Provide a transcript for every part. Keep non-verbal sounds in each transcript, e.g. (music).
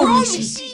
Promise.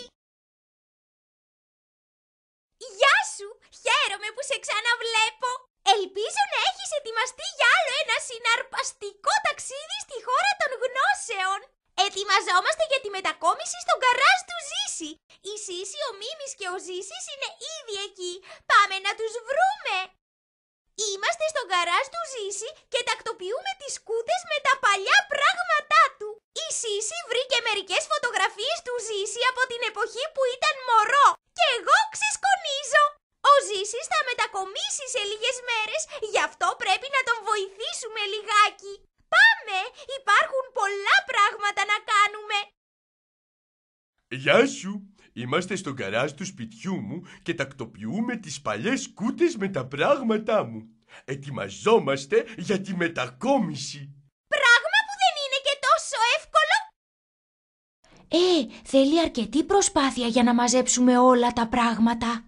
Είμαστε στο γκαράζ του σπιτιού μου και τακτοποιούμε τις παλιές κούτες με τα πράγματά μου. Ετοιμαζόμαστε για τη μετακόμιση. Πράγμα που δεν είναι και τόσο εύκολο. Ε, θέλει αρκετή προσπάθεια για να μαζέψουμε όλα τα πράγματα.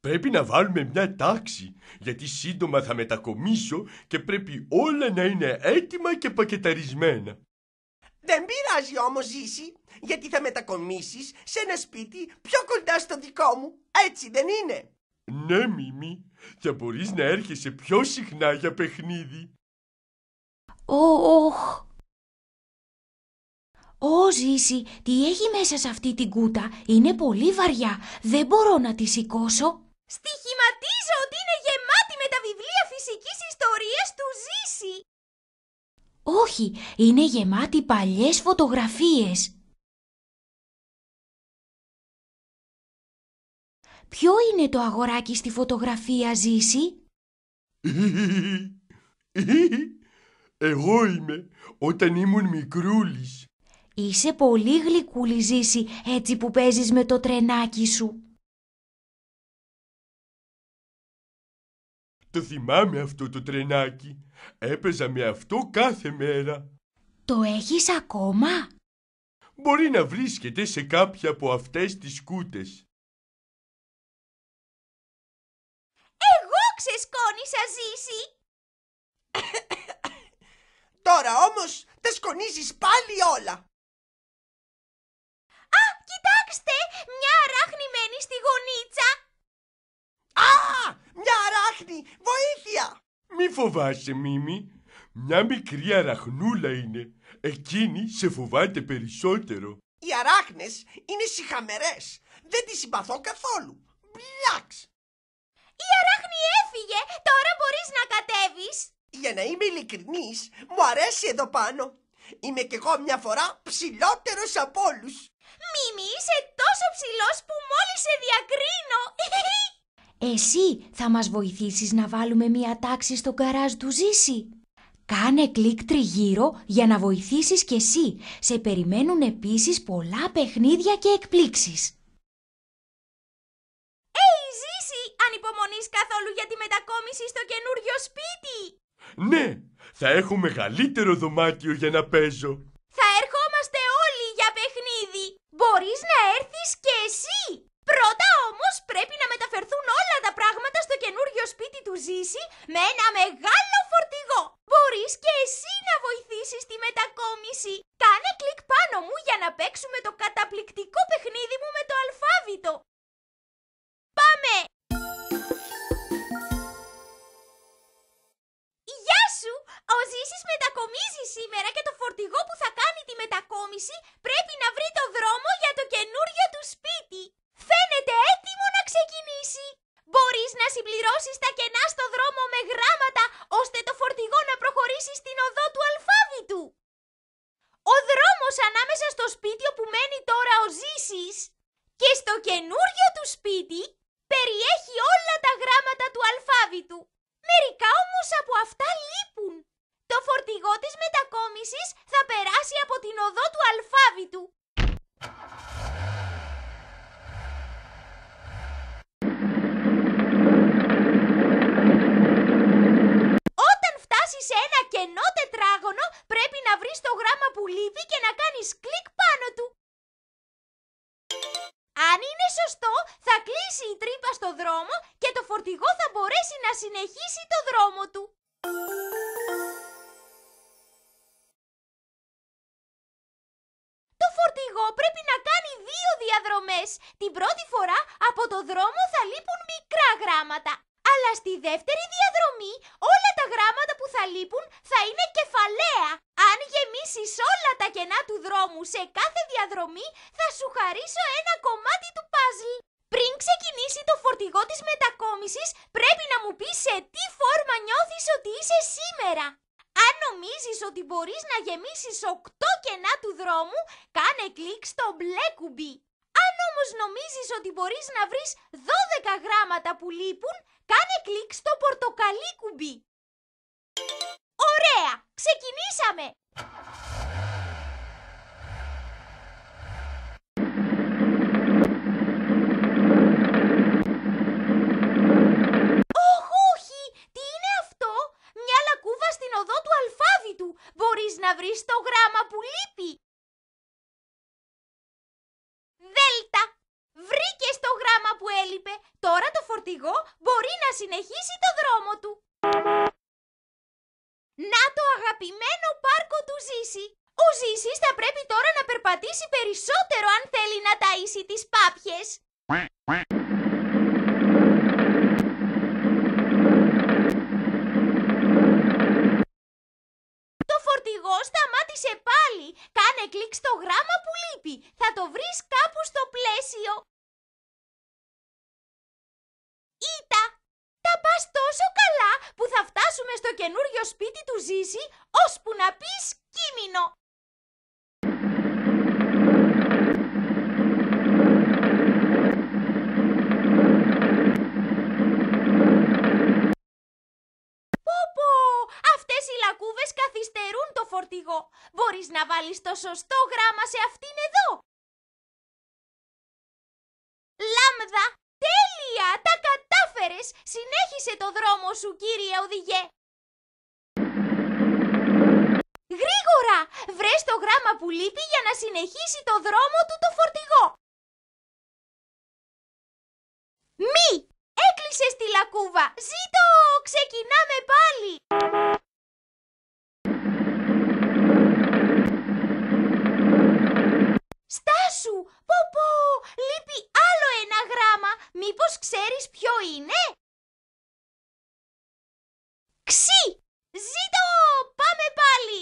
Πρέπει να βάλουμε μια τάξη, γιατί σύντομα θα μετακομίσω και πρέπει όλα να είναι έτοιμα και πακεταρισμένα. Δεν πειράζει όμως, Ζήση γιατί θα μετακομίσεις σε ένα σπίτι πιο κοντά στο δικό μου. Έτσι δεν είναι. Ναι, Μίμη. Θα μπορείς να έρχεσαι πιο συχνά για παιχνίδι. Ωχ! Ω, Ζήση, τι έχει μέσα σε αυτή την κούτα. Είναι πολύ βαριά. Δεν μπορώ να τη σηκώσω. Στοιχηματίζω ότι είναι γεμάτη με τα βιβλία φυσικής ιστορίας του Ζήση. Όχι, είναι γεμάτη παλιές φωτογραφίες. Ποιο είναι το αγοράκι στη φωτογραφία, Ζήση? (laughs) Εγώ είμαι, όταν ήμουν μικρούλης. Είσαι πολύ γλυκούλη, Ζήση, έτσι που παίζεις με το τρενάκι σου. Το θυμάμαι αυτό το τρενάκι. Έπαιζα με αυτό κάθε μέρα. Το έχεις ακόμα? Μπορεί να βρίσκεται σε κάποια από αυτές τις κούτες. σε σκόνη ζήσει. Τώρα όμως τα σκονίζεις πάλι όλα. Α, κοιτάξτε, μια αράχνη μένει στη γονίτσα. Α, μια αράχνη, βοήθεια. Μη φοβάσαι, Μίμη. Μια μικρή αραχνούλα είναι. Εκείνη σε φοβάται περισσότερο. Οι αράχνες είναι συχαμερές. Δεν τις συμπαθώ καθόλου. Μπλάξ! Η αράχνη έφυγε! Τώρα μπορείς να κατέβεις! Για να είμαι ειλικρινής, μου αρέσει εδώ πάνω. Είμαι κι εγώ μια φορά ψηλότερος από όλους. Μίμη, είσαι τόσο ψηλός που μόλις σε διακρίνω. (laughs) Εσύ θα μας βοηθήσεις να βάλουμε μια τάξη στο καράζ του Ζήση. Κάνε κλικ τριγύρω για να βοηθήσεις κι εσύ. Σε περιμένουν επίσης πολλά παιχνίδια και εκπλήξεις. καθόλου για τη μετακόμιση στο καινούριο σπίτι. Ναι, θα έχω μεγαλύτερο δωμάτιο για να παίζω. Θα ερχόμαστε όλοι για παιχνίδι. Μπορείς να έρθεις και εσύ. Πρώτα όμως πρέπει να μεταφερθούν όλα τα πράγματα στο καινούριο σπίτι του Ζήση με ένα μεγάλο φορτηγό. Μπορείς και εσύ να βοηθήσεις τη μετακόμιση. Κάνε κλικ πάνω μου για να παίξουμε το καταπληκτικό παιχνίδι μου με το αλφάβητο. Πάμε! Ο Ζήσης μετακομίζει σήμερα και το φορτηγό που θα κάνει τη μετακόμιση πρέπει να βρει το δρόμο για το καινούριο του σπίτι. Φαίνεται έτοιμο να ξεκινήσει. Μπορείς να συμπληρώσεις τα κενά στο δρόμο με γράμματα ώστε το φορτηγό να προχωρήσει στην οδό του αλφάβητου. Ο δρόμος ανάμεσα στο σπίτι όπου μένει τώρα ο Ζήσης και στο καινούριο του σπίτι περιέχει όλα τα γράμματα του αλφάβητου. Μερικά όμως από αυτά λείπουν. Το φορτηγό της μετακόμισης θα περάσει από την οδό του αλφάβητου. Όταν φτάσεις σε ένα κενό τετράγωνο πρέπει να βρεις το γράμμα που λείπει και να κάνεις κλικ πάνω του. Αν είναι σωστό θα κλείσει η τρύπα στο δρόμο και το φορτηγό θα μπορέσει να συνεχίσει το δρόμο του. Την πρώτη φορά από το δρόμο θα λείπουν μικρά γράμματα. Αλλά στη δεύτερη διαδρομή όλα τα γράμματα που θα λείπουν θα είναι κεφαλαία. Αν γεμίσεις όλα τα κενά του δρόμου σε κάθε διαδρομή θα σου χαρίσω ένα κομμάτι του παζλ. Πριν ξεκινήσει το φορτηγό της μετακόμισης πρέπει να μου πεις σε τι φόρμα νιώθεις ότι είσαι σήμερα. Αν νομίζεις ότι μπορείς να γεμίσεις 8 κενά του δρόμου, κάνε κλικ στο μπλε κουμπί όμως νομίζεις ότι μπορείς να βρεις 12 γράμματα που λείπουν, κάνε κλικ στο πορτοκαλί κουμπί. Ωραία! Ξεκινήσαμε! Τι είναι αυτό! Μια στην οδό του να βρεις το γράμμα που λείπει. Δέλτα! Βρήκες το γράμμα που έλειπε. Τώρα το φορτηγό μπορεί να συνεχίσει το δρόμο του. Να το αγαπημένο πάρκο του Ζήση. Ο Ζήσης θα πρέπει τώρα να περπατήσει περισσότερο αν θέλει να ταΐσει τις πάπιες. καινούριο σπίτι του ζήσει, ώσπου να πεις κείμενο. Πόπο, αυτές οι λακκούβες καθυστερούν το φορτηγό. Μπορείς να βάλεις το σωστό γράμμα σε αυτήν εδώ. Λάμδα, τέλεια, τα κατάφερες. Συνέχισε το δρόμο σου, κύριε οδηγέ. Γρήγορα! Βρες το γράμμα που λείπει για να συνεχίσει το δρόμο του το φορτηγό. Μη! Έκλεισες τη λακκούβα! Ζήτω! Ξεκινάμε πάλι! Στάσου! Πω πω! Λείπει άλλο ένα γράμμα! Μήπως ξέρεις ποιο είναι? Ξύ! Ζήτω! Πάμε πάλι!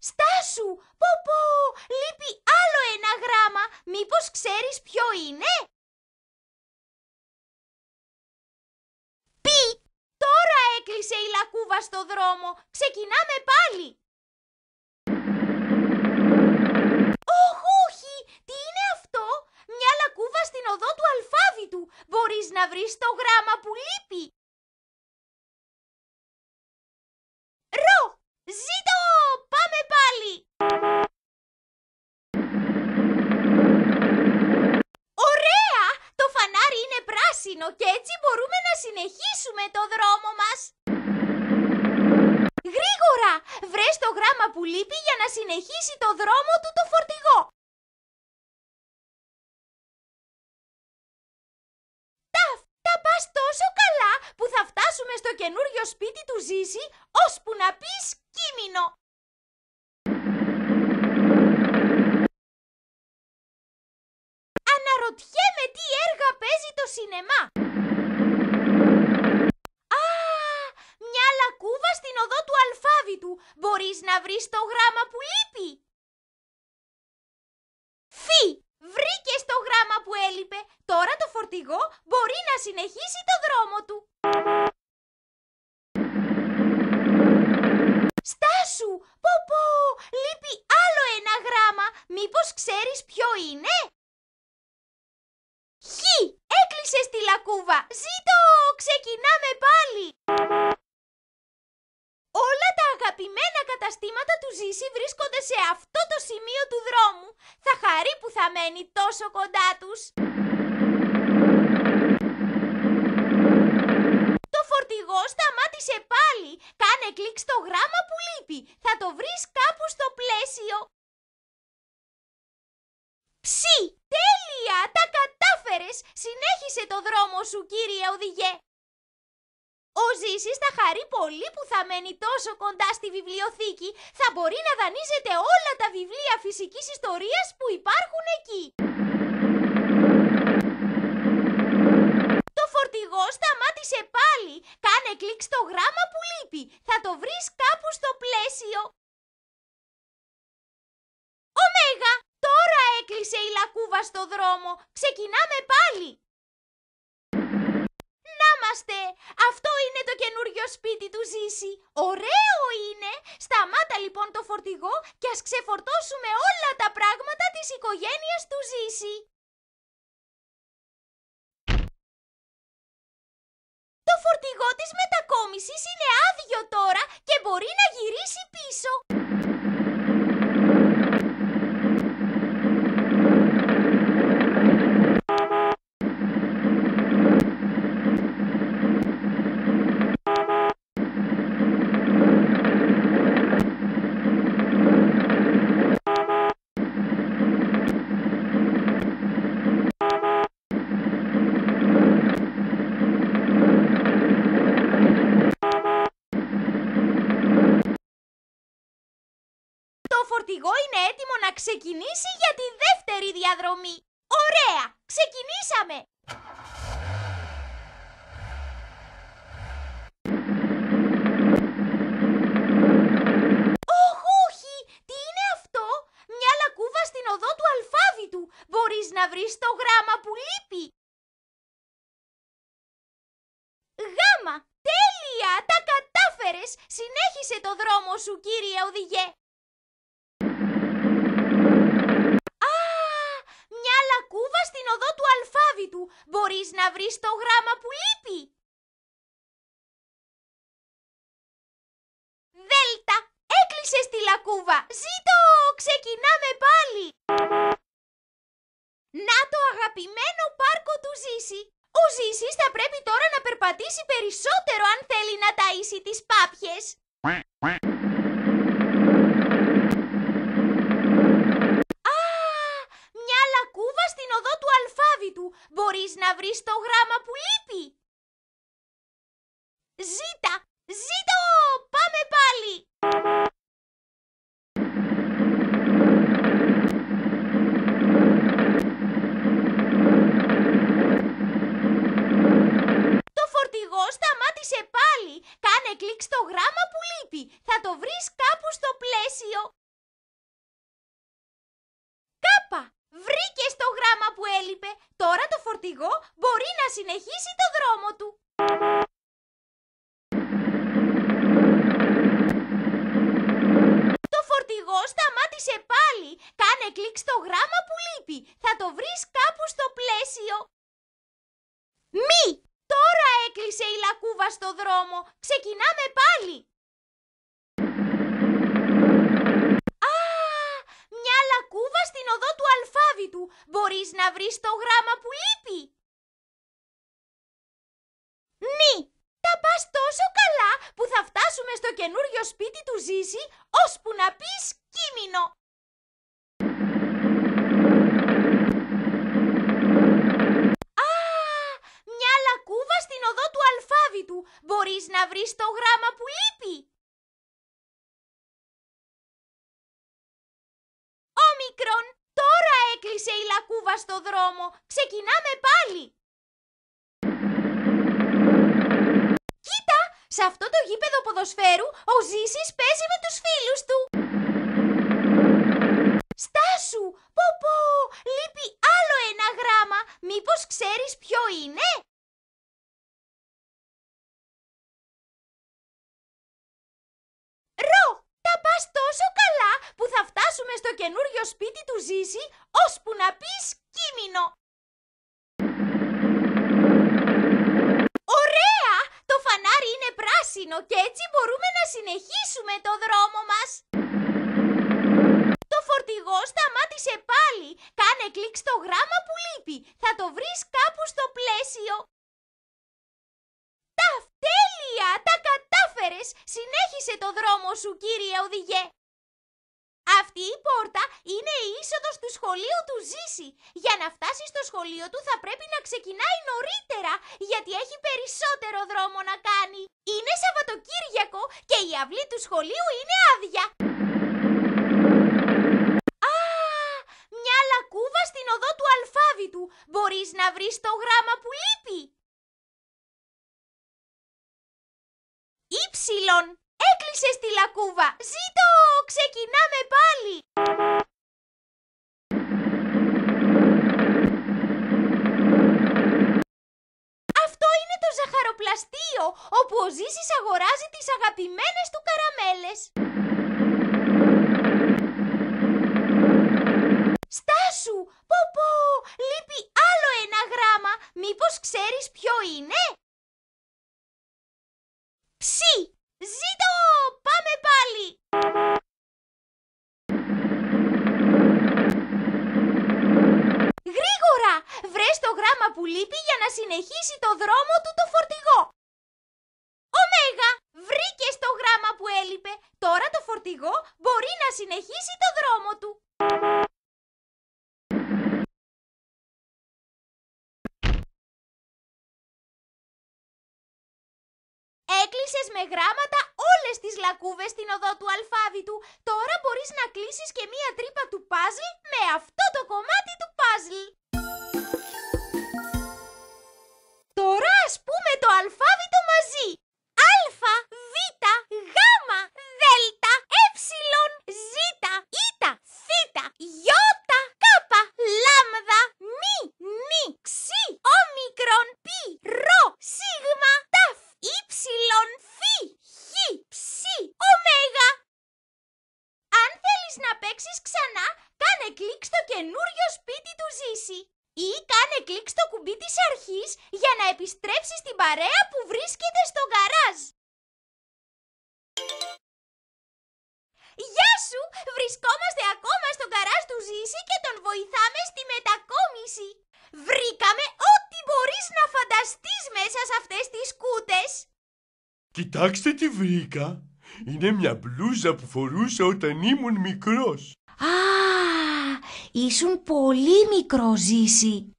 Στάσου! Πω πω! Λείπει άλλο ένα γράμμα. Μήπως ξέρεις ποιο είναι? Πι! Τώρα έκλεισε η λακκούβα στο δρόμο. Ξεκινάμε πάλι! του μπορείς να βρεις το γράμμα που λείπει. Ρο! Ζήτω! Πάμε πάλι! Ωραία! Το φανάρι είναι πράσινο και έτσι μπορούμε να συνεχίσουμε το δρόμο μας. Γρήγορα! Βρες το γράμμα που λείπει για να συνεχίσει το δρόμο του το φορτηγό. θα πας τόσο καλά που θα φτάσουμε στο καινούριο σπίτι του Ζήση ώσπου να πεις κείμενο. Αναρωτιέμαι τι έργα παίζει το σινεμά. Α, μια λακκούβα στην οδό του αλφάβητου. Μπορείς να βρεις το γράμμα που λείπει. Φι. Βρήκες το γράμμα που έλειπε. Τώρα το φορτηγό μπορεί να συνεχίσει το δρόμο του. Στάσου, πω πω, λείπει άλλο ένα γράμμα. Μήπως ξέρεις ποιο είναι? Χ, έκλεισε τη λακκούβα. Ζήτω, ξεκινά καταστήματα του Ζήση βρίσκονται σε αυτό το σημείο του δρόμου. Θα χαρεί που θα μένει τόσο κοντά τους. Το φορτηγό σταμάτησε πάλι. Κάνε κλικ στο γράμμα που λείπει. Θα το βρεις κάπου στο πλαίσιο. Ψι! Τέλεια! Τα κατάφερες! Συνέχισε το δρόμο σου, κύριε οδηγέ! Ο Ζήσης θα χαρεί πολύ που θα μένει τόσο κοντά στη βιβλιοθήκη. Θα μπορεί να δανείζεται όλα τα βιβλία φυσικής ιστορίας που υπάρχουν εκεί. Το φορτηγό σταμάτησε πάλι. Κάνε κλικ στο γράμμα που λείπει. Θα το βρεις κάπου στο πλαίσιο. Ωμέγα! Τώρα έκλεισε η λακκούβα στο δρόμο. Ξεκινάμε πάλι να Αυτό είναι το καινούριο σπίτι του Ζήση. Ωραίο είναι! Σταμάτα λοιπόν το φορτηγό και ας ξεφορτώσουμε όλα τα πράγματα της οικογένειας του Ζήση. Το φορτηγό της μετακόμισης είναι άδειο τώρα και μπορεί να γυρίσει πίσω. ξεκινήσει για τη δεύτερη διαδρομή. Ωραία! Ξεκινήσαμε! Όχι! Τι είναι αυτό! Μια λακκούβα στην οδό του αλφάβητου. Μπορείς να βρεις το γράμμα που λείπει. Γάμα! Τέλεια! Τα κατάφερες! Συνέχισε το δρόμο σου, κύριε οδηγέ! στην οδό του αλφάβητου μπορείς να βρεις το γράμμα που λείπει. Δέλτα, έκλεισε τη λακκούβα. Ζήτω, ξεκινάμε πάλι. Να το αγαπημένο πάρκο του Ζήση. Ο Ζήσης θα πρέπει τώρα να περπατήσει περισσότερο αν θέλει να ταΐσει τις πάπιες. του μπορείς να βρεις το γράμμα που λείπει. Ζήτα! Ζήτω! Πάμε πάλι! το δρόμο. Ξεκινάμε πάλι. Κοίτα, σε αυτό το γήπεδο ποδοσφαίρου ο Ζήσης παίζει με τους φίλους του. Στάσου, πω πω, λείπει άλλο ένα γράμμα. Μήπως ξέρεις ποιο είναι? Ρο, τα τόσο καλά που θα φτάσουμε στο καινούριο σπίτι του Ζήση ώσπου να πεις Ωραία! Το φανάρι είναι πράσινο και έτσι μπορούμε να συνεχίσουμε το δρόμο μας. Το φορτηγό σταμάτησε πάλι. Κάνε κλικ στο γράμμα που λείπει. Θα το βρεις κάπου στο πλαίσιο. Τα τέλεια! Τα κατάφερες! Συνέχισε το δρόμο σου, κύριε οδηγέ. Αυτή η πόρτα είναι η είσοδος του σχολείου του Ζήση. Για να φτάσει στο σχολείο του θα πρέπει να ξεκινάει νωρίτερα, γιατί έχει περισσότερο δρόμο να κάνει. Είναι Σαββατοκύριακο και η αυλή του σχολείου είναι άδεια. Α, μια λακκούβα στην οδό του αλφάβητου. Μπορείς να βρεις το γράμμα που λείπει. Ήψιλον. Έκλεισε τη λακκούβα. Ζήτω! Ξεκινάμε πάλι. Αυτό είναι το ζαχαροπλαστείο όπου ο Ζήσης αγοράζει τις αγαπημένες του καραμέλες. Στάσου, πω πω, λείπει άλλο ένα γράμμα. Μήπως ξέρεις ποιο είναι? Ψι! Ζήτω! Πάμε πάλι! Γρήγορα! Βρες το γράμμα που λείπει για να συνεχίσει το δρόμο του το φορτηγό. Ωμέγα! Βρήκες το γράμμα που έλειπε. Τώρα το φορτηγό μπορεί να συνεχίσει το δρόμο του. Έκλεισες με γράμματα όλες τις λακκούβες στην οδό του αλφάβητου. Τώρα μπορείς να κλείσεις και μία τρύπα του παζλ με αυτό το κομμάτι του παζλ. Τώρα ας πούμε το αλφάβητο μαζί. Α, Β, Γ, Δ, Ε, Ζ, Ι, Θ, Ι, καινούριο σπίτι του ζήσει. Ή κάνε κλικ στο κουμπί της αρχής για να επιστρέψεις την παρέα που βρίσκεται στο γκαράζ. Γεια σου! Βρισκόμαστε ακόμα στο γκαράζ του Ζήση και τον βοηθάμε στη μετακόμιση. Βρήκαμε ό,τι μπορείς να φανταστείς μέσα σε αυτές τις κούτες. Κοιτάξτε τι βρήκα. Είναι μια μπλούζα που φορούσα όταν ήμουν μικρός. Α, ήσουν πολύ μικρό Ζήση.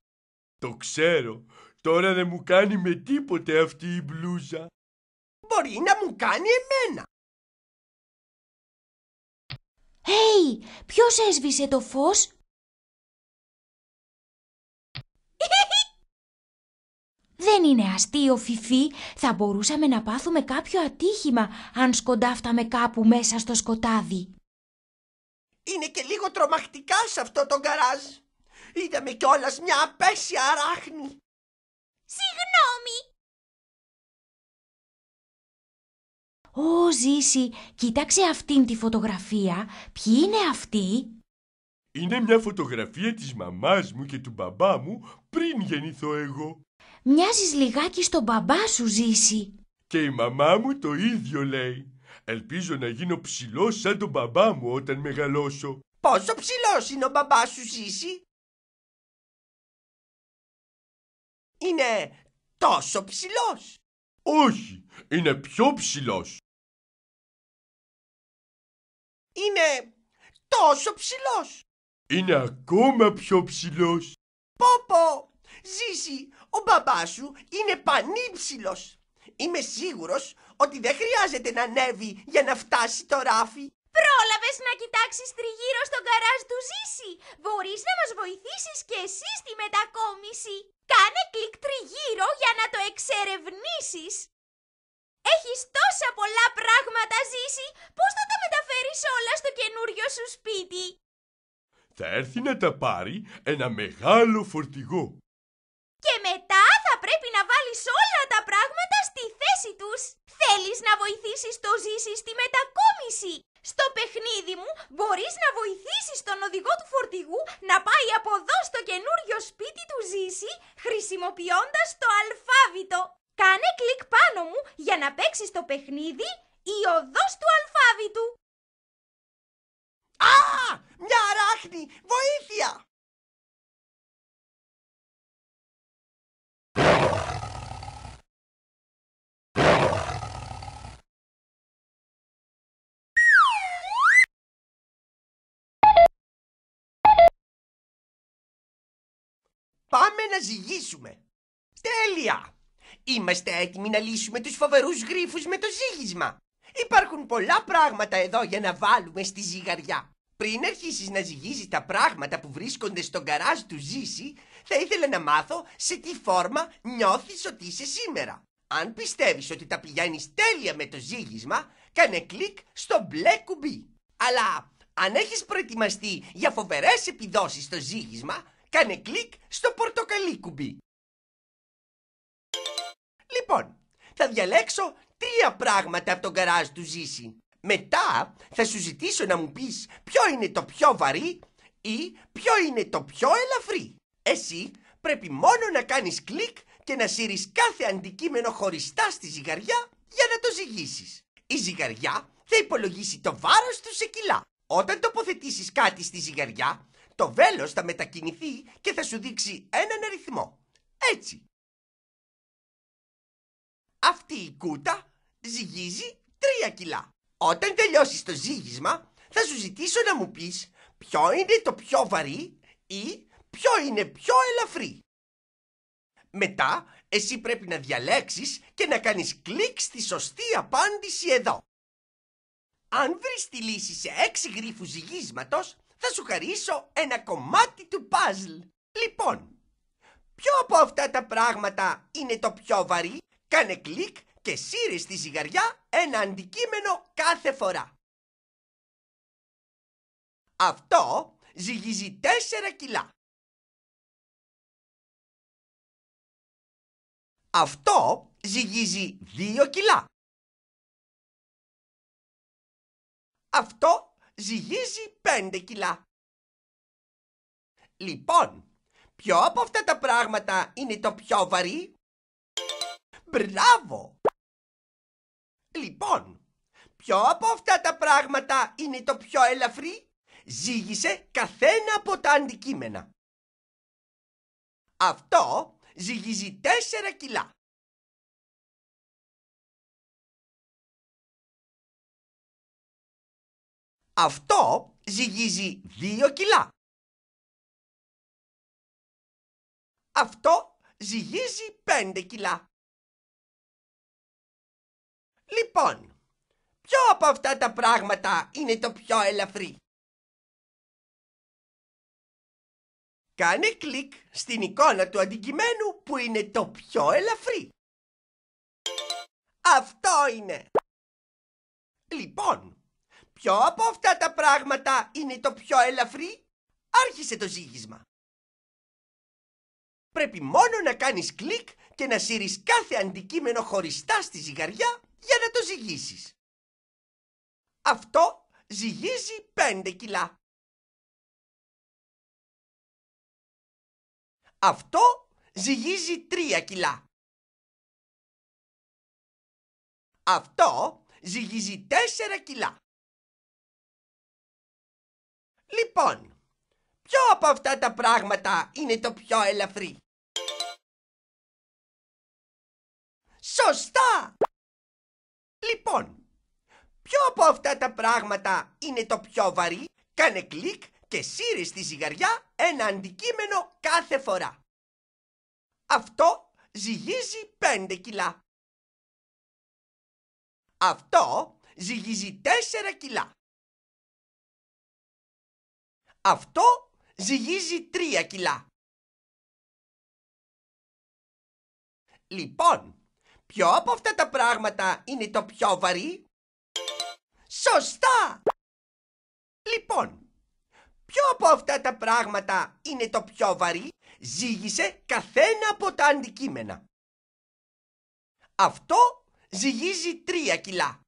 Το ξέρω. Τώρα δεν μου κάνει με τίποτε αυτή η μπλούζα. Μπορεί να μου κάνει εμένα. Hey, ποιος έσβησε το φως? Δεν είναι αστείο, Φιφί. Θα μπορούσαμε να πάθουμε κάποιο ατύχημα αν σκοντάφταμε κάπου μέσα στο σκοτάδι είναι και λίγο τρομακτικά σε αυτό το γκαράζ. Είδαμε κιόλας μια απέσια αράχνη. Συγγνώμη. Ω, Ζήση, κοίταξε αυτήν τη φωτογραφία. Ποιοι είναι αυτή? Είναι μια φωτογραφία της μαμάς μου και του μπαμπά μου πριν γεννηθώ εγώ. Μοιάζεις λιγάκι στον μπαμπά σου, Ζήση. Και η μαμά μου το ίδιο λέει. Ελπίζω να γίνω ψηλός σαν τον μπαμπά μου όταν μεγαλώσω. Πόσο ψηλός είναι ο μπαμπά σου, Σύση? Είναι τόσο ψηλός! Όχι, είναι πιο ψηλός! Είναι τόσο ψηλός! Είναι ακόμα πιο ψηλός. Πόπο, Ζήση, ο μπαμπάς σου είναι πανύψηλος. Είμαι σίγουρος ότι δεν χρειάζεται να ανέβει για να φτάσει το ράφι. Πρόλαβες να κοιτάξεις τριγύρω στον καράζ του Ζήση. Μπορείς να μας βοηθήσεις κι εσύ στη μετακόμιση. Κάνε κλικ τριγύρω για να το εξερευνήσεις. Έχεις τόσα πολλά πράγματα Ζήση. πώς θα τα μεταφέρεις όλα στο καινούριο σου σπίτι. Θα έρθει να τα πάρει ένα μεγάλο φορτηγό. Και μετά θα πρέπει να βάλεις όλα τα πράγματα στη θέση τους. Θέλεις να βοηθήσεις το Ζήση στη μετακόμιση. Στο παιχνίδι μου μπορείς να βοηθήσεις τον οδηγό του φορτηγού να πάει από εδώ στο καινούριο σπίτι του Ζήση χρησιμοποιώντας το αλφάβητο. Κάνε κλικ πάνω μου για να παίξεις το παιχνίδι «Η οδός του αλφάβητου». Α! Μια αράχνη! Βοήθεια! Πάμε να ζυγίσουμε. Τέλεια! Είμαστε έτοιμοι να λύσουμε τους φοβερούς γρίφους με το ζύγισμα. Υπάρχουν πολλά πράγματα εδώ για να βάλουμε στη ζυγαριά. Πριν αρχίσεις να ζυγίζεις τα πράγματα που βρίσκονται στον καράζ του ζύση...» θα ήθελα να μάθω σε τι φόρμα νιώθεις ότι είσαι σήμερα. Αν πιστεύεις ότι τα πηγαίνεις τέλεια με το ζύγισμα, κάνε κλικ στο μπλε κουμπί. Αλλά αν έχεις προετοιμαστεί για φοβερές επιδόσεις στο ζύγισμα, Κάνε κλικ στο πορτοκαλί κουμπί. Λοιπόν, θα διαλέξω τρία πράγματα από τον καράζ του Ζήση. Μετά θα σου ζητήσω να μου πεις ποιο είναι το πιο βαρύ ή ποιο είναι το πιο ελαφρύ. Εσύ πρέπει μόνο να κάνεις κλικ και να σύρεις κάθε αντικείμενο χωριστά στη ζυγαριά για να το ζυγίσεις. Η ζυγαριά θα υπολογίσει το βάρος του σε κιλά. Όταν τοποθετήσεις κάτι στη ζυγαριά, το βέλος θα μετακινηθεί και θα σου δείξει έναν αριθμό. Έτσι. Αυτή η κούτα ζυγίζει τρία κιλά. Όταν τελειώσεις το ζύγισμα θα σου ζητήσω να μου πεις ποιο είναι το πιο βαρύ ή ποιο είναι πιο ελαφρύ. Μετά εσύ πρέπει να διαλέξεις και να κάνεις κλικ στη σωστή απάντηση εδώ. Αν βρεις τη λύση σε έξι γρίφους ζυγίσματος, θα σου χαρίσω ένα κομμάτι του παζλ. Λοιπόν, ποιο από αυτά τα πράγματα είναι το πιο βαρύ, κάνε κλικ και σύρε στη ζυγαριά ένα αντικείμενο κάθε φορά. Αυτό ζυγίζει 4 κιλά. Αυτό ζυγίζει 2 κιλά. Αυτό ζυγίζει πέντε κιλά. Λοιπόν, ποιο από αυτά τα πράγματα είναι το πιο βαρύ? Μπράβο! Λοιπόν, ποιο από αυτά τα πράγματα είναι το πιο ελαφρύ? Ζύγισε καθένα από τα αντικείμενα. Αυτό ζυγίζει τέσσερα κιλά. Αυτό ζυγίζει 2 κιλά. Αυτό ζυγίζει 5 κιλά. Λοιπόν, ποιο από αυτά τα πράγματα είναι το πιο ελαφρύ. Κάνε κλικ στην εικόνα του αντικειμένου που είναι το πιο ελαφρύ. Αυτό είναι. Λοιπόν, ποιο από αυτά τα πράγματα είναι το πιο ελαφρύ, άρχισε το ζυγίσμα. Πρέπει μόνο να κάνεις κλικ και να σύρεις κάθε αντικείμενο χωριστά στη ζυγαριά για να το ζυγίσεις. Αυτό ζυγίζει 5 κιλά. Αυτό ζυγίζει 3 κιλά. Αυτό ζυγίζει 4 κιλά. Λοιπόν, ποιο από αυτά τα πράγματα είναι το πιο ελαφρύ. Σωστά! Λοιπόν, ποιο από αυτά τα πράγματα είναι το πιο βαρύ. Κάνε κλικ και σύρε στη ζυγαριά ένα αντικείμενο κάθε φορά. Αυτό ζυγίζει 5 κιλά. Αυτό ζυγίζει 4 κιλά. Αυτό ζυγίζει τρία κιλά. Λοιπόν, ποιο από αυτά τα πράγματα είναι το πιο βαρύ? Σωστά! Λοιπόν, ποιο από αυτά τα πράγματα είναι το πιο βαρύ? Ζύγισε καθένα από τα αντικείμενα. Αυτό ζυγίζει τρία κιλά.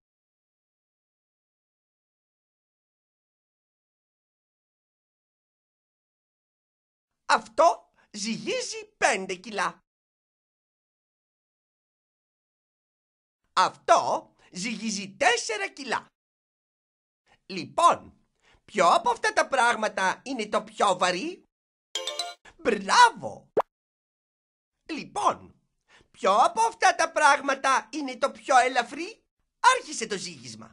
Αυτό ζυγίζει πέντε κιλά. Αυτό ζυγίζει τέσσερα κιλά. Λοιπόν, ποιο από αυτά τα πράγματα είναι το πιο βαρύ? Μπράβο! Λοιπόν, ποιο από αυτά τα πράγματα είναι το πιο ελαφρύ? Άρχισε το ζύγισμα.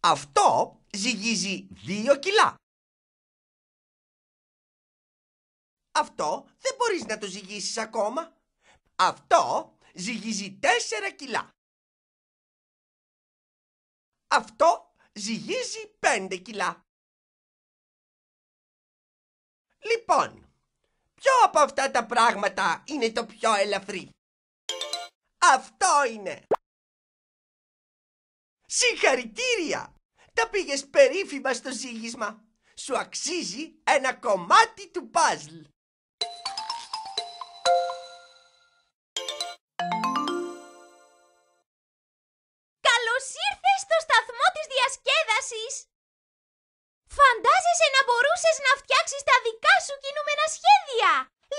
Αυτό ζυγίζει δύο κιλά. Αυτό δεν μπορείς να το ζυγίσεις ακόμα. Αυτό ζυγίζει τέσσερα κιλά. Αυτό ζυγίζει πέντε κιλά. Λοιπόν, ποιο από αυτά τα πράγματα είναι το πιο ελαφρύ. Αυτό είναι. Συγχαρητήρια! Τα πήγες περίφημα στο ζύγισμα. Σου αξίζει ένα κομμάτι του παζλ. φτιάξεις τα δικά σου κινούμενα σχέδια.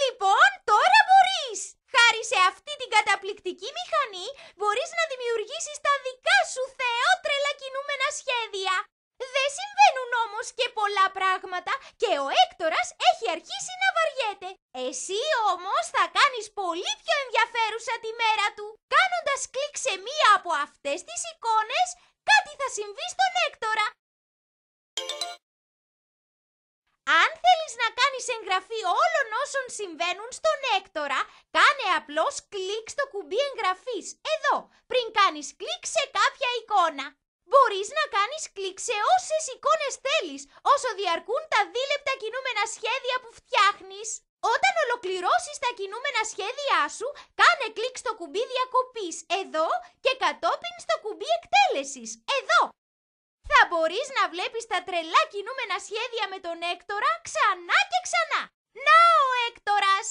Λοιπόν, τώρα μπορείς. Χάρη σε αυτή την καταπληκτική μηχανή μπορείς να δημιουργήσεις τα δικά σου θεότρελα κινούμενα σχέδια. Δεν συμβαίνουν όμως και πολλά πράγματα και ο Έκτορας έχει αρχίσει να βαριέται. Εσύ όμως θα κάνεις πολύ πιο ενδιαφέρουσα τη μέρα του. Κάνοντας κλικ σε μία από αυτές τις εικόνες, κάτι θα συμβεί στον Έκτορα. Αν θέλεις να κάνεις εγγραφή όλων όσων συμβαίνουν στον Έκτορα, κάνε απλώς κλικ στο κουμπί εγγραφής, εδώ, πριν κάνεις κλικ σε κάποια εικόνα. Μπορείς να κάνεις κλικ σε όσες εικόνες θέλεις, όσο διαρκούν τα δίλεπτα κινούμενα σχέδια που φτιάχνεις. Όταν ολοκληρώσεις τα κινούμενα σχέδιά σου, κάνε κλικ στο κουμπί διακοπής, εδώ, και κατόπιν στο κουμπί εκτέλεσης, εδώ θα μπορείς να βλέπεις τα τρελά κινούμενα σχέδια με τον Έκτορα ξανά και ξανά. Να ο Έκτορας!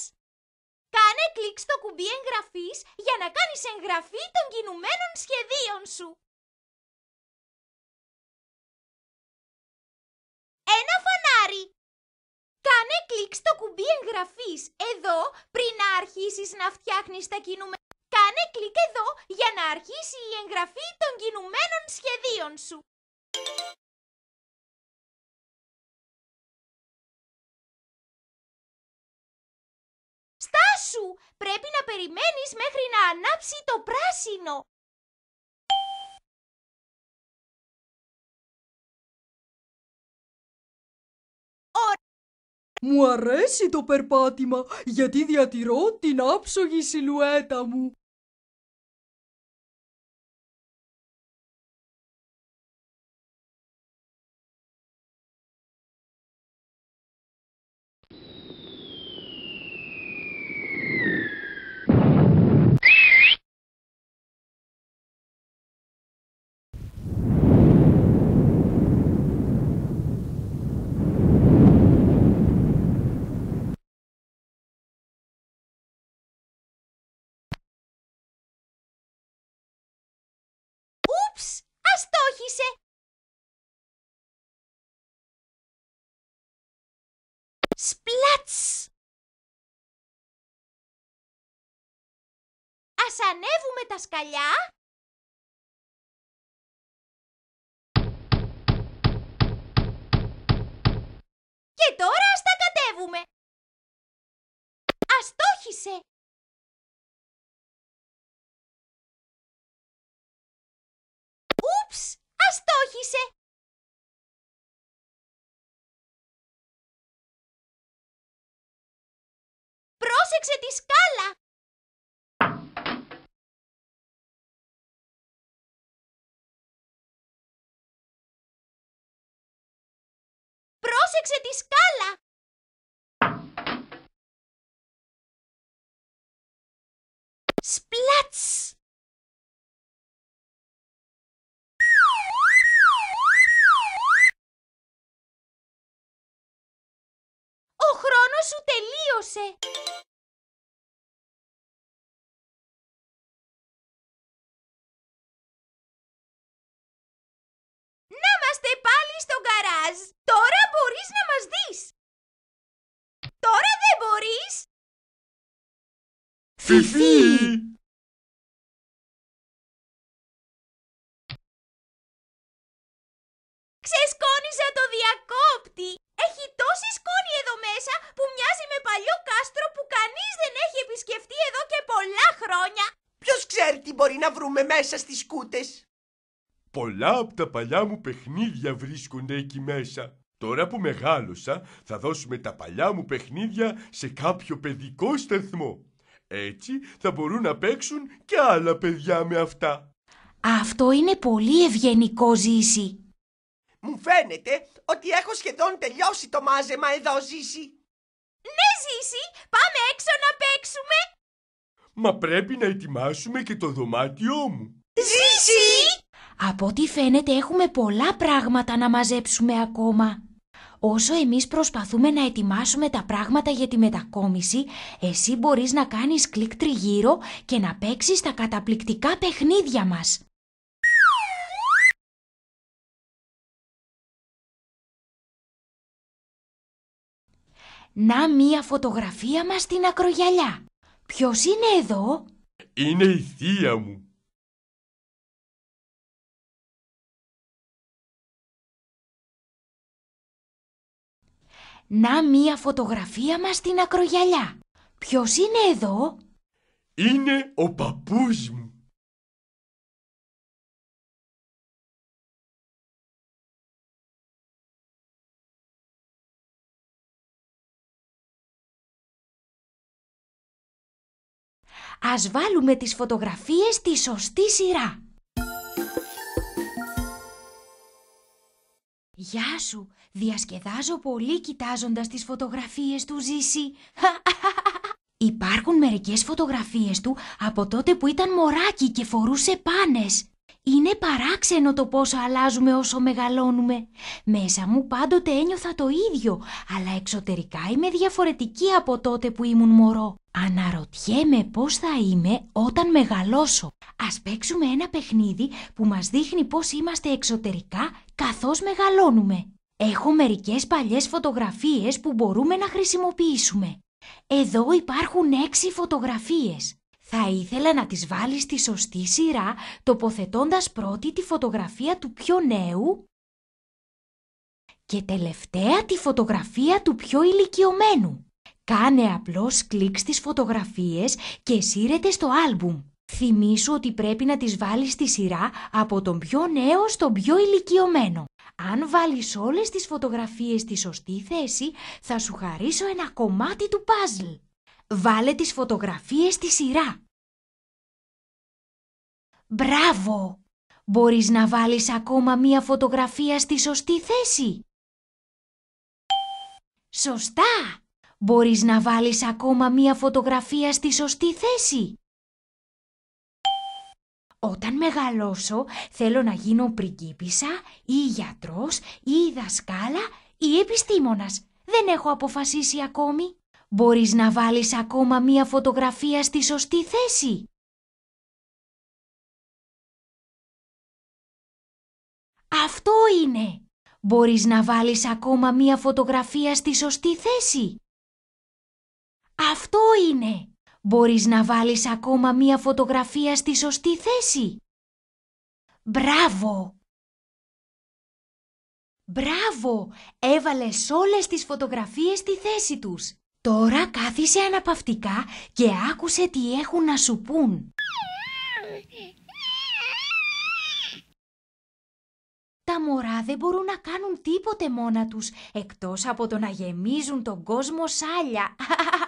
Κάνε κλικ στο κουμπί εγγραφής για να κάνεις εγγραφή των κινουμένων σχεδίων σου. Ένα φανάρι! Κάνε κλικ στο κουμπί εγγραφής εδώ πριν να αρχίσεις να φτιάχνεις τα κινούμενα. Κάνε κλικ εδώ για να αρχίσει η εγγραφή των κινουμένων σχεδίων σου. πρέπει να περιμένεις μέχρι να ανάψει το πράσινο. Μου αρέσει το περπάτημα γιατί διατηρώ την άψογη σιλουέτα μου. Κατς! ανέβουμε τα σκαλιά. Και τώρα ας τα κατέβουμε. Αστόχησε! τη σκάλα. Πρόσεξε τη σκάλα. Σπλάτς! Ο χρόνος σου τελείωσε! Fifi! Ξεσκόνιζα το διακόπτη! Έχει τόση σκόνη εδώ μέσα που μοιάζει με παλιό κάστρο που κανείς δεν έχει επισκεφτεί εδώ και πολλά χρόνια. Ποιος ξέρει τι μπορεί να βρούμε μέσα στις κούτες. Πολλά από τα παλιά μου παιχνίδια βρίσκονται εκεί μέσα. Τώρα που μεγάλωσα θα δώσουμε τα παλιά μου παιχνίδια σε κάποιο παιδικό σταθμό. Έτσι θα μπορούν να παίξουν και άλλα παιδιά με αυτά. Αυτό είναι πολύ ευγενικό, Ζήση. Μου φαίνεται ότι έχω σχεδόν τελειώσει το μάζεμα εδώ, Ζήση. Ναι, Ζήση, πάμε έξω να παίξουμε. Μα πρέπει να ετοιμάσουμε και το δωμάτιό μου. Ζήση! Από ό,τι φαίνεται έχουμε πολλά πράγματα να μαζέψουμε ακόμα. Όσο εμείς προσπαθούμε να ετοιμάσουμε τα πράγματα για τη μετακόμιση, εσύ μπορείς να κάνεις κλικ τριγύρω και να παίξεις τα καταπληκτικά παιχνίδια μας. Να μία φωτογραφία μας στην ακρογιαλιά. Ποιος είναι εδώ? Είναι η θεία μου. Να μία φωτογραφία μας στην ακρογιαλιά. Ποιος είναι εδώ? Είναι ο παππούς μου. Ας βάλουμε τις φωτογραφίες στη σωστή σειρά. Γεια σου, διασκεδάζω πολύ κοιτάζοντας τις φωτογραφίες του Ζήση. (laughs) Υπάρχουν μερικές φωτογραφίες του από τότε που ήταν μωράκι και φορούσε πάνες. Είναι παράξενο το πόσο αλλάζουμε όσο μεγαλώνουμε. Μέσα μου πάντοτε ένιωθα το ίδιο, αλλά εξωτερικά είμαι διαφορετική από τότε που ήμουν μωρό. Αναρωτιέμαι πώς θα είμαι όταν μεγαλώσω. Ας παίξουμε ένα παιχνίδι που μας δείχνει πώς είμαστε εξωτερικά καθώς μεγαλώνουμε. Έχω μερικές παλιές φωτογραφίες που μπορούμε να χρησιμοποιήσουμε. Εδώ υπάρχουν έξι φωτογραφίες. Θα ήθελα να τις βάλεις στη σωστή σειρά, τοποθετώντας πρώτη τη φωτογραφία του πιο νέου και τελευταία τη φωτογραφία του πιο ηλικιωμένου. Κάνε απλώς κλικ στις φωτογραφίες και σύρεται στο άλμπουμ. Θυμήσου ότι πρέπει να τις βάλεις στη σειρά από τον πιο νέο στον πιο ηλικιωμένο. Αν βάλεις όλες τις φωτογραφίες στη σωστή θέση, θα σου χαρίσω ένα κομμάτι του puzzle. Βάλε τις φωτογραφίες στη σειρά. Μπράβο! Μπορείς να βάλεις ακόμα μία φωτογραφία στη σωστή θέση. Σωστά! Μπορείς να βάλεις ακόμα μία φωτογραφία στη σωστή θέση. Όταν μεγαλώσω θέλω να γίνω πριγκίπισσα ή γιατρός ή δασκάλα ή επιστήμονας. Δεν έχω αποφασίσει ακόμη. Μπορείς να βάλεις ακόμα μία φωτογραφία στη σωστή θέση. Αυτό είναι! Μπορείς να βάλεις ακόμα μία φωτογραφία στη σωστή θέση. Αυτό είναι! Μπορείς να βάλεις ακόμα μία φωτογραφία στη σωστή θέση. Μπράβο! Μπράβο! Έβαλες όλες τις φωτογραφίες στη θέση τους. Τώρα κάθισε αναπαυτικά και άκουσε τι έχουν να σου πούν. Τα μωρά δεν μπορούν να κάνουν τίποτε μόνα τους, εκτός από το να γεμίζουν τον κόσμο σάλια.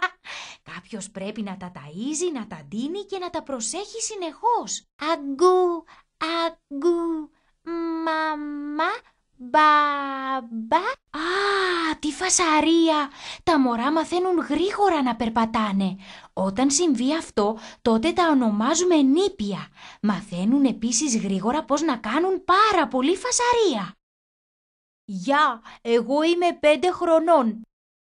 (laughs) Κάποιος πρέπει να τα ταΐζει, να τα ντύνει και να τα προσέχει συνεχώς. Αγκού, αγκού, μαμά, Α, τι φασαρία! Τα μωρά μαθαίνουν γρήγορα να περπατάνε. Όταν συμβεί αυτό, τότε τα ονομάζουμε νήπια. Μαθαίνουν επίσης γρήγορα πώς να κάνουν πάρα πολύ φασαρία. Γεια, εγώ είμαι πέντε χρονών.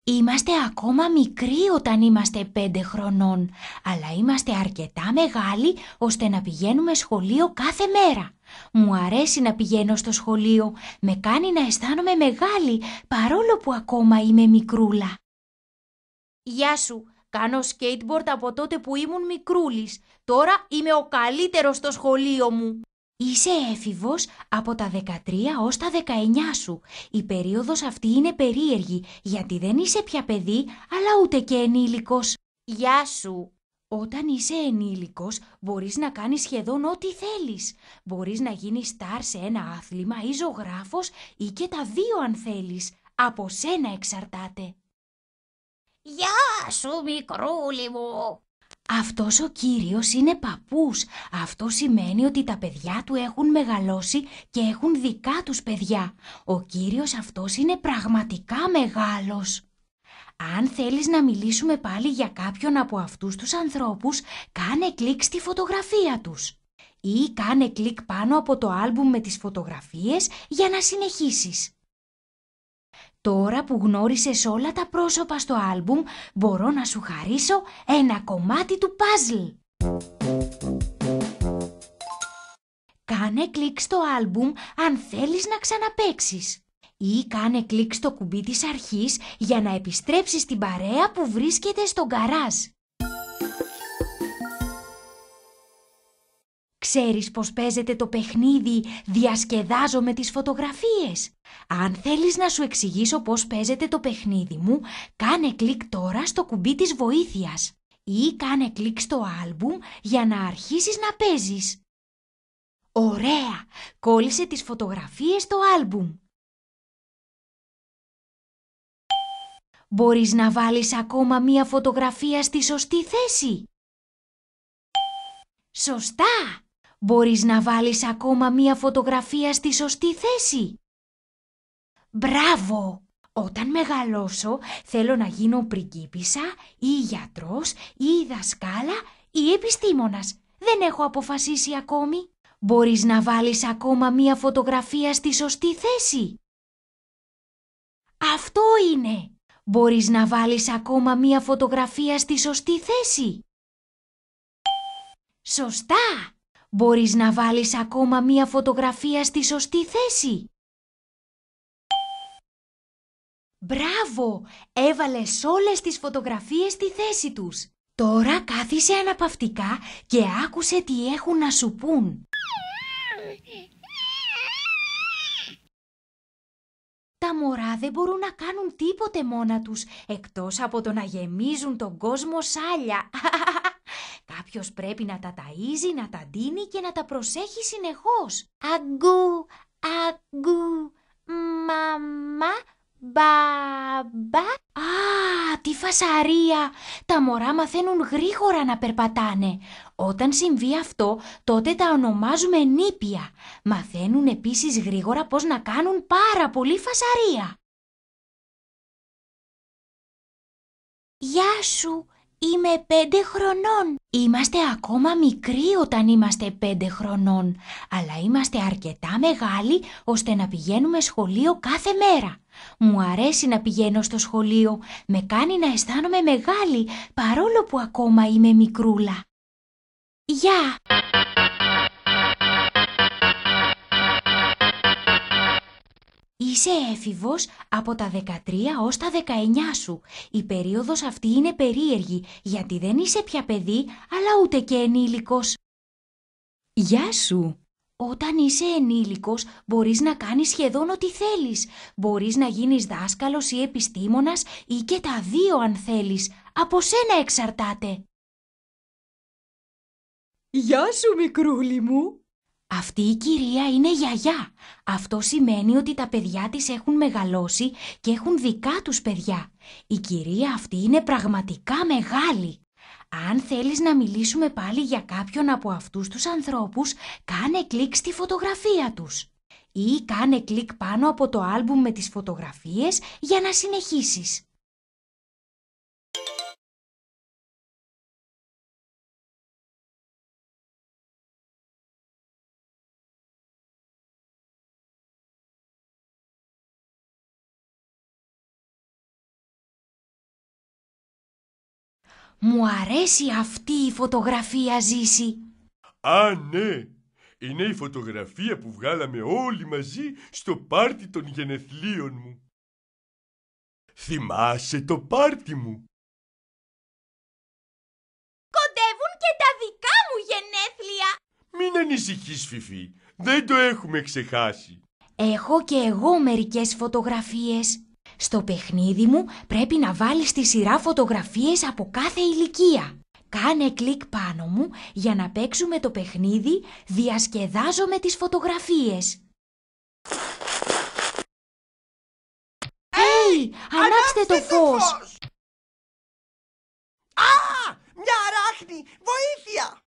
Είμαστε ακόμα μικροί όταν είμαστε πέντε χρονών, αλλά είμαστε αρκετά μεγάλοι ώστε να πηγαίνουμε σχολείο κάθε μέρα. Μου αρέσει να πηγαίνω στο σχολείο, με κάνει να αισθάνομαι μεγάλη, παρόλο που ακόμα είμαι μικρούλα. Γεια σου, κάνω σκέιτμπορτ από τότε που ήμουν μικρούλης. Τώρα είμαι ο καλύτερος στο σχολείο μου. Είσαι έφηβος από τα 13 ως τα 19 σου. Η περίοδος αυτή είναι περίεργη, γιατί δεν είσαι πια παιδί, αλλά ούτε και ενήλικος. Γεια σου, όταν είσαι ενήλικος μπορείς να κάνεις σχεδόν ό,τι θέλεις. Μπορείς να γίνεις στάρ σε ένα άθλημα ή ζωγράφος ή και τα δύο αν θέλεις. Από σένα εξαρτάται. Γεια σου μικρούλι μου! Αυτός ο κύριος είναι παππούς. Αυτό σημαίνει ότι τα παιδιά του έχουν μεγαλώσει και έχουν δικά τους παιδιά. Ο κύριος αυτός είναι πραγματικά μεγάλος. Αν θέλεις να μιλήσουμε πάλι για κάποιον από αυτούς τους ανθρώπους, κάνε κλικ στη φωτογραφία τους. Ή κάνε κλικ πάνω από το άλμπουμ με τις φωτογραφίες για να συνεχίσεις. Τώρα που γνώρισες όλα τα πρόσωπα στο άλμπουμ, μπορώ να σου χαρίσω ένα κομμάτι του παζλ. Κάνε κλικ στο άλμπουμ αν θέλεις να ξαναπέξεις ή κάνε κλικ στο κουμπί της αρχής για να επιστρέψεις στην παρέα που βρίσκεται στο γκαράζ. Ξέρεις πως παίζεται το παιχνίδι «Διασκεδάζω με τις φωτογραφίες». Αν θέλεις να σου εξηγήσω πως παίζεται το παιχνίδι μου, κάνε κλικ τώρα στο κουμπί της βοήθειας ή κάνε κλικ στο άλμπουμ για να αρχίσεις να παίζεις. Ωραία! Κόλλησε τις φωτογραφίες στο άλμπουμ. Μπορείς να βάλεις ακόμα μία φωτογραφία στη σωστή θέση. Σωστά! Μπορείς να βάλεις ακόμα μία φωτογραφία στη σωστή θέση. Μπράβο! Όταν μεγαλώσω θέλω να γίνω πριγκίπισσα ή γιατρός ή δασκάλα ή επιστήμονας. Δεν έχω αποφασίσει ακόμη. Μπορείς να βάλεις ακόμα μία φωτογραφία στη σωστή θέση. Αυτό είναι! Μπορείς να βάλεις ακόμα μία φωτογραφία στη σωστή θέση. Σωστά! Μπορείς να βάλεις ακόμα μία φωτογραφία στη σωστή θέση. Μπράβο! Έβαλες όλες τις φωτογραφίες στη θέση τους. Τώρα κάθισε αναπαυτικά και άκουσε τι έχουν να σου πούν. Τα μωρά δεν μπορούν να κάνουν τίποτε μόνα τους, εκτός από το να γεμίζουν τον κόσμο σάλια. (laughs) Κάποιος πρέπει να τα ταΐζει, να τα ντύνει και να τα προσέχει συνεχώς. Αγκού, αγκού, μαμά, μπα... Α, τι φασαρία! Τα μωρά μαθαίνουν γρήγορα να περπατάνε. Όταν συμβεί αυτό, τότε τα ονομάζουμε νήπια. Μαθαίνουν επίσης γρήγορα πώς να κάνουν πάρα πολύ φασαρία. Γεια σου! Είμαι πέντε χρονών. Είμαστε ακόμα μικροί όταν είμαστε πέντε χρονών, αλλά είμαστε αρκετά μεγάλοι ώστε να πηγαίνουμε σχολείο κάθε μέρα. Μου αρέσει να πηγαίνω στο σχολείο, με κάνει να αισθάνομαι μεγάλη παρόλο που ακόμα είμαι μικρούλα. Γεια! Είσαι έφηβος από τα 13 ως τα 19 σου. Η περίοδος αυτή είναι περίεργη γιατί δεν είσαι πια παιδί αλλά ούτε και ενήλικος. Γεια σου! Όταν είσαι ενήλικος μπορείς να κάνεις σχεδόν ό,τι θέλεις. Μπορείς να γίνεις δάσκαλος ή επιστήμονας ή και τα δύο αν θέλεις. Από σένα εξαρτάται. Γεια σου μικρούλι μου. Αυτή η κυρία είναι γιαγιά. Αυτό σημαίνει ότι τα παιδιά της έχουν μεγαλώσει και έχουν δικά τους παιδιά. Η κυρία αυτή είναι πραγματικά μεγάλη. Αν θέλεις να μιλήσουμε πάλι για κάποιον από αυτούς τους ανθρώπους, κάνε κλικ στη φωτογραφία τους. Ή κάνε κλικ πάνω από το άλμπουμ με τις φωτογραφίες για να συνεχίσεις. Μου αρέσει αυτή η φωτογραφία, Ζήση. Α, ναι. Είναι η φωτογραφία που βγάλαμε όλοι μαζί στο πάρτι των γενεθλίων μου. Θυμάσαι το πάρτι μου. Κοντεύουν και τα δικά μου γενέθλια. Μην ανησυχείς, Φιφί. Δεν το έχουμε ξεχάσει. Έχω και εγώ μερικές φωτογραφίες. Στο παιχνίδι μου πρέπει να βάλεις στη σειρά φωτογραφίες από κάθε ηλικία. Κάνε κλικ πάνω μου για να παίξουμε το παιχνίδι «Διασκεδάζομαι τις φωτογραφίες». Hey, ανάψτε το φως! Α! Μια αράχνη! Βοήθεια!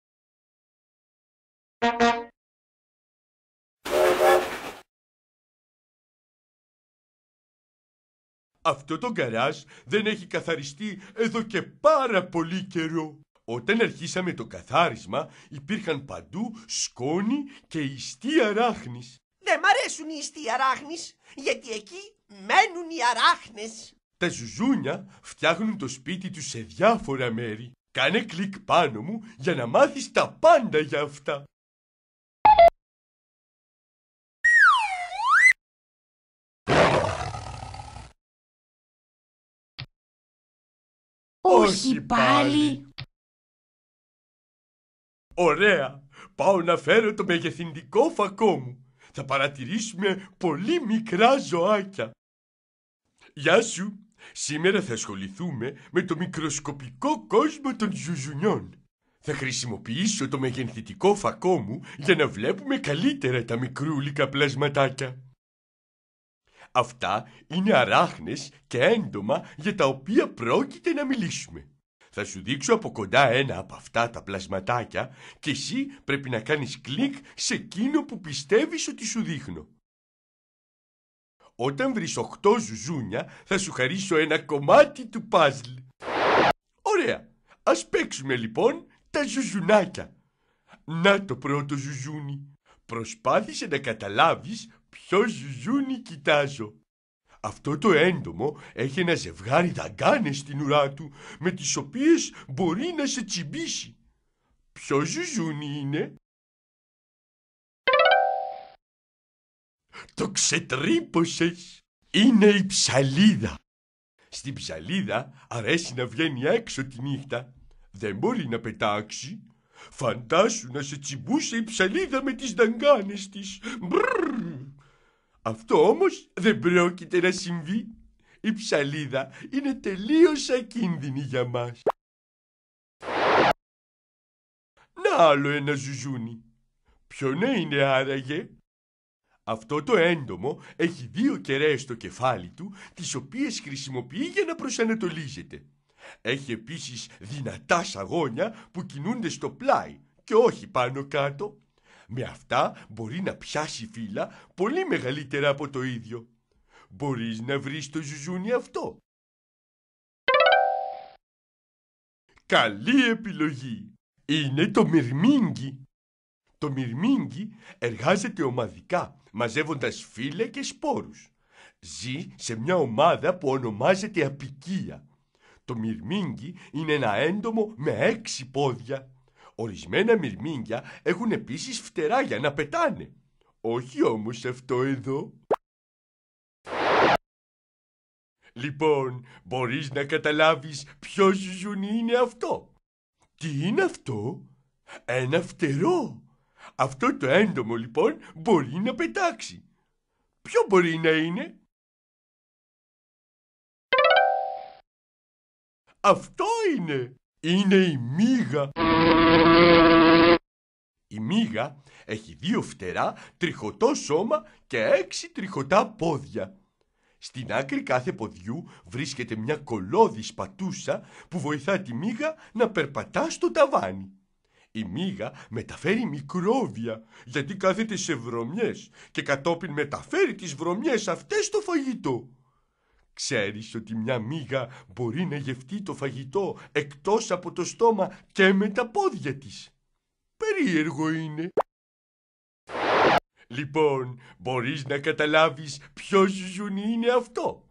Αυτό το γκαράζ δεν έχει καθαριστεί εδώ και πάρα πολύ καιρό. Όταν αρχίσαμε το καθάρισμα υπήρχαν παντού σκόνη και ιστή αράχνης. Δεν μ' αρέσουν οι ιστοί αράχνης, γιατί εκεί μένουν οι αράχνες. Τα ζουζούνια φτιάχνουν το σπίτι τους σε διάφορα μέρη. Κάνε κλικ πάνω μου για να μάθεις τα πάντα για αυτά. Όχι πάλι. Ωραία. Πάω να φέρω το μεγεθυντικό φακό μου. Θα παρατηρήσουμε πολύ μικρά ζωάκια. Γεια σου. Σήμερα θα ασχοληθούμε με το μικροσκοπικό κόσμο των ζουζουνιών. Θα χρησιμοποιήσω το μεγενθητικό φακό μου για να βλέπουμε καλύτερα τα μικρούλικα πλασματάκια. Αυτά είναι αράχνες και έντομα για τα οποία πρόκειται να μιλήσουμε. Θα σου δείξω από κοντά ένα από αυτά τα πλασματάκια και εσύ πρέπει να κάνεις κλικ σε εκείνο που πιστεύεις ότι σου δείχνω. Όταν βρεις 8 ζουζούνια θα σου χαρίσω ένα κομμάτι του παζλ. Ωραία! Ας παίξουμε λοιπόν τα ζουζουνάκια. Να το πρώτο ζουζούνι. Προσπάθησε να καταλάβεις Ποιος ζουζούνι κοιτάζω. Αυτό το έντομο έχει ένα ζευγάρι δαγκάνες στην ουρά του, με τις οποίες μπορεί να σε τσιμπήσει. Ποιος ζουζούνι είναι. Το ξετρύπωσες. Είναι η ψαλίδα. Στην ψαλίδα αρέσει να βγαίνει έξω τη νύχτα. Δεν μπορεί να πετάξει. Φαντάσου να σε τσιμπούσε η ψαλίδα με τις δαγκάνες της. Μπρρρ. Αυτό όμως δεν πρόκειται να συμβεί. Η ψαλίδα είναι τελείως ακίνδυνη για μας. Να άλλο ένα ζουζούνι. Ποιο να είναι άραγε. Αυτό το έντομο έχει δύο κεραίες στο κεφάλι του, τις οποίες χρησιμοποιεί για να προσανατολίζεται. Έχει επίσης δυνατά σαγόνια που κινούνται στο πλάι και όχι πάνω κάτω. Με αυτά μπορεί να πιάσει φύλλα πολύ μεγαλύτερα από το ίδιο. Μπορείς να βρεις το ζουζούνι αυτό. Καλή επιλογή! Είναι το μυρμίγκι. Το μυρμίγκι εργάζεται ομαδικά, μαζεύοντας φύλλα και σπόρους. Ζει σε μια ομάδα που ονομάζεται απικία. Το μυρμίγκι είναι ένα έντομο με έξι πόδια. Ορισμένα μυρμήγκια έχουν επίσης φτερά για να πετάνε. Όχι όμως αυτό εδώ. Λοιπόν, μπορείς να καταλάβεις ποιος ζουζούνι είναι αυτό. Τι είναι αυτό? Ένα φτερό. Αυτό το έντομο λοιπόν μπορεί να πετάξει. Ποιο μπορεί να είναι? Αυτό είναι είναι η μύγα. Η μύγα έχει δύο φτερά, τριχωτό σώμα και έξι τριχωτά πόδια. Στην άκρη κάθε ποδιού βρίσκεται μια κολόδη σπατούσα που βοηθά τη μύγα να περπατά στο ταβάνι. Η μύγα μεταφέρει μικρόβια γιατί κάθεται σε βρωμιές και κατόπιν μεταφέρει τις βρωμιές αυτές στο φαγητό. Ξέρεις ότι μια μύγα μπορεί να γευτεί το φαγητό εκτός από το στόμα και με τα πόδια της. Περίεργο είναι. Λοιπόν, μπορείς να καταλάβεις ποιος ζουνί είναι αυτό.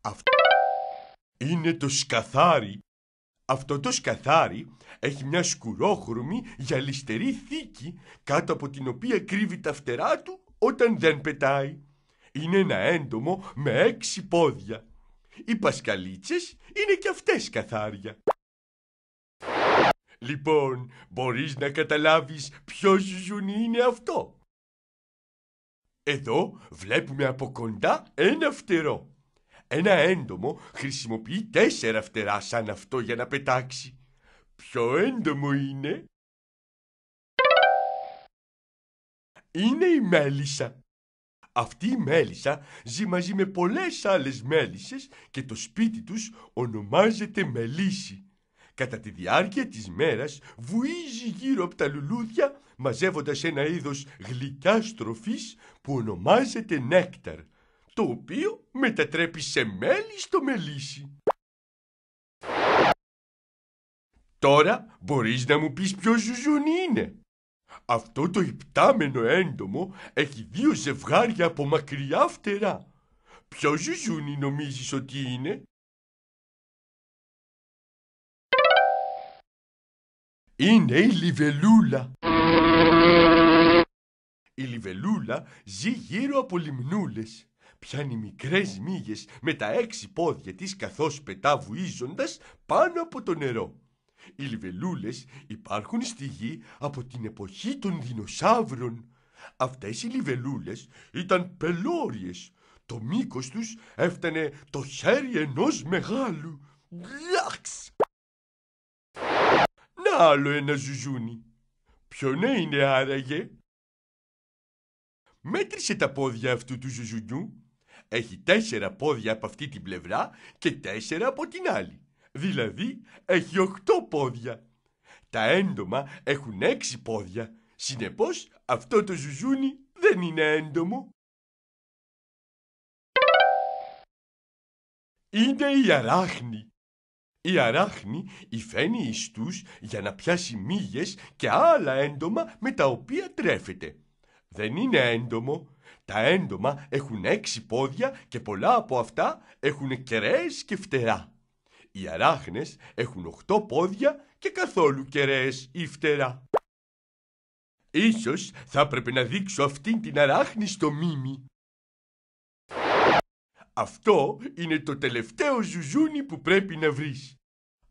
Αυτό είναι το σκαθάρι. Αυτό το σκαθάρι έχει μια σκουρόχρωμη γυαλιστερή θήκη κάτω από την οποία κρύβει τα φτερά του όταν δεν πετάει είναι ένα έντομο με έξι πόδια. Οι πασκαλίτσες είναι και αυτές καθάρια. Λοιπόν, μπορείς να καταλάβεις ποιος ζουζουνί είναι αυτό. Εδώ βλέπουμε από κοντά ένα φτερό. Ένα έντομο χρησιμοποιεί τέσσερα φτερά σαν αυτό για να πετάξει. Ποιο έντομο είναι? Είναι η μέλισσα. Αυτή η μέλισσα ζει μαζί με πολλές άλλες μέλισσες και το σπίτι τους ονομάζεται μελίσι. Κατά τη διάρκεια της μέρας βουίζει γύρω από τα λουλούδια μαζεύοντας ένα είδος γλυκιάς τροφής που ονομάζεται νέκταρ, το οποίο μετατρέπει σε μέλι στο μελίσι. Τώρα μπορείς να μου πεις ποιο ζουζούνι είναι. Αυτό το υπτάμενο έντομο έχει δύο ζευγάρια από μακριά φτερά. Ποιος ζουζούνι νομίζεις ότι είναι? Είναι η Λιβελούλα. Η Λιβελούλα ζει γύρω από λιμνούλες. Πιάνει μικρές μύγες με τα έξι πόδια της καθώς πετά βουίζοντας πάνω από το νερό. Οι λιβελούλες υπάρχουν στη γη από την εποχή των δεινοσαύρων. Αυτές οι λιβελούλες ήταν πελώριες. Το μήκος τους έφτανε το χέρι ενός μεγάλου. Λιάξ! Να άλλο ένα ζουζούνι. Ποιο είναι άραγε. Μέτρησε τα πόδια αυτού του ζουζουνιού. Έχει τέσσερα πόδια από αυτή την πλευρά και τέσσερα από την άλλη. Δηλαδή έχει οκτώ πόδια. Τα έντομα έχουν έξι πόδια. Συνεπώς αυτό το ζουζούνι δεν είναι έντομο. Είναι η αράχνη. Η αράχνη υφαίνει ιστούς για να πιάσει μύγες και άλλα έντομα με τα οποία τρέφεται. Δεν είναι έντομο. Τα έντομα έχουν έξι πόδια και πολλά από αυτά έχουν κεραίες και φτερά. Οι αράχνες έχουν 8 πόδια και καθόλου κεραίες ή φτερά. Ίσως θα έπρεπε να δείξω αυτήν την αράχνη στο μίμι. Αυτό είναι το τελευταίο ζουζούνι που πρέπει να βρεις.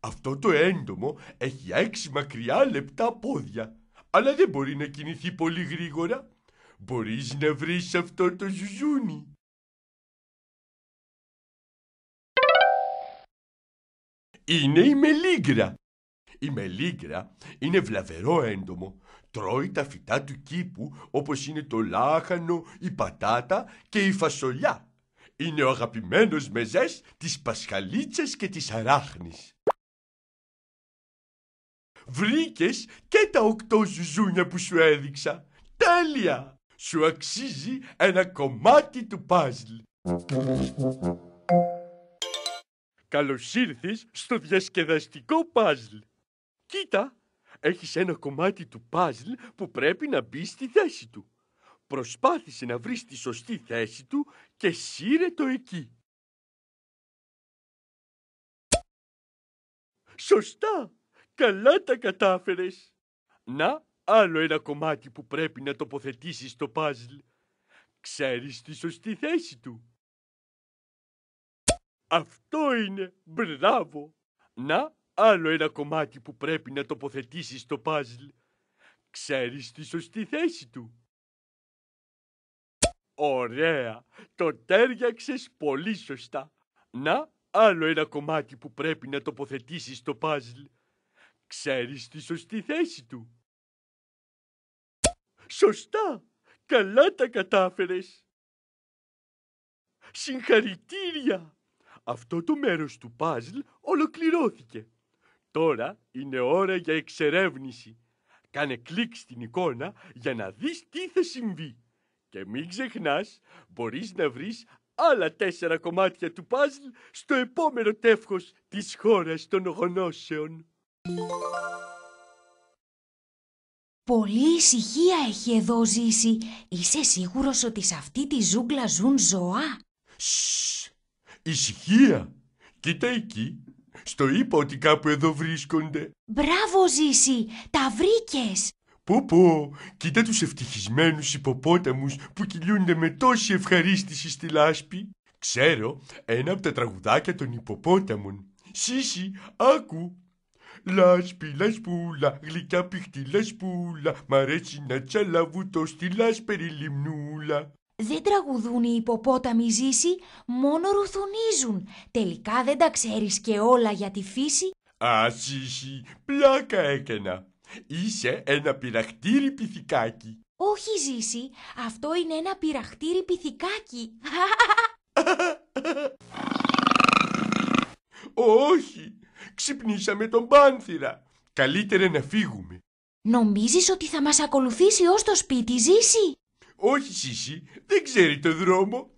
Αυτό το έντομο έχει έξι μακριά λεπτά πόδια, αλλά δεν μπορεί να κινηθεί πολύ γρήγορα. Μπορείς να βρεις αυτό το ζουζούνι. είναι η μελίγκρα. Η μελίγκρα είναι βλαβερό έντομο. Τρώει τα φυτά του κήπου όπως είναι το λάχανο, η πατάτα και η φασολιά. Είναι ο αγαπημένος μεζές της Πασχαλίτσας και της Αράχνης. Βρήκες και τα οκτώ ζουζούνια που σου έδειξα. Τέλεια! Σου αξίζει ένα κομμάτι του παζλ. Καλώς ήρθες στο διασκεδαστικό παζλ. Κοίτα, έχεις ένα κομμάτι του παζλ που πρέπει να μπει στη θέση του. Προσπάθησε να βρεις τη σωστή θέση του και σύρε το εκεί. Σωστά! Καλά τα κατάφερες! Να, άλλο ένα κομμάτι που πρέπει να τοποθετήσεις στο παζλ. Ξέρεις τη σωστή θέση του. Αυτό είναι. Μπράβο. Να, άλλο ένα κομμάτι που πρέπει να τοποθετήσεις στο παζλ. Ξέρεις τη σωστή θέση του. Ωραία. Το τέριαξες πολύ σωστά. Να, άλλο ένα κομμάτι που πρέπει να τοποθετήσεις στο παζλ. Ξέρεις τη σωστή θέση του. Σωστά. Καλά τα κατάφερες. Συγχαρητήρια. Αυτό το μέρος του παζλ ολοκληρώθηκε. Τώρα είναι ώρα για εξερεύνηση. Κάνε κλικ στην εικόνα για να δεις τι θα συμβεί. Και μην ξεχνάς, μπορείς να βρεις άλλα τέσσερα κομμάτια του παζλ στο επόμενο τεύχος της χώρας των γονώσεων. Πολύ ησυχία έχει εδώ ζήσει. Είσαι σίγουρος ότι σε αυτή τη ζούγκλα ζουν ζώα. Ησυχία! Κοίτα εκεί. Στο είπα ότι κάπου εδώ βρίσκονται. Μπράβο, Ζήση! Τα βρήκες! Πω πω, κοίτα τους ευτυχισμένους υποπόταμους που κυλιούνται με τόση ευχαρίστηση στη λάσπη. Ξέρω ένα από τα τραγουδάκια των υποπόταμων. Σύση, άκου! Λάσπη, λασπούλα, γλυκιά πιχτή λασπούλα, μ' αρέσει να τσαλαβούτω στη λάσπερη λιμνούλα. Δεν τραγουδούν οι υποπόταμοι ζήσει, μόνο ρουθουνίζουν. Τελικά δεν τα ξέρεις και όλα για τη φύση. Α, Ζήση, πλάκα έκανα. Είσαι ένα πυραχτήρι πυθικάκι. Όχι, Ζήση, αυτό είναι ένα πειραχτήρι πυθικάκι. Όχι, ξυπνήσαμε τον πάνθυρα. Καλύτερα να φύγουμε. Νομίζεις ότι θα μας ακολουθήσει ως το σπίτι, Ζήση? Όχι Σίση, δεν ξέρει το δρόμο.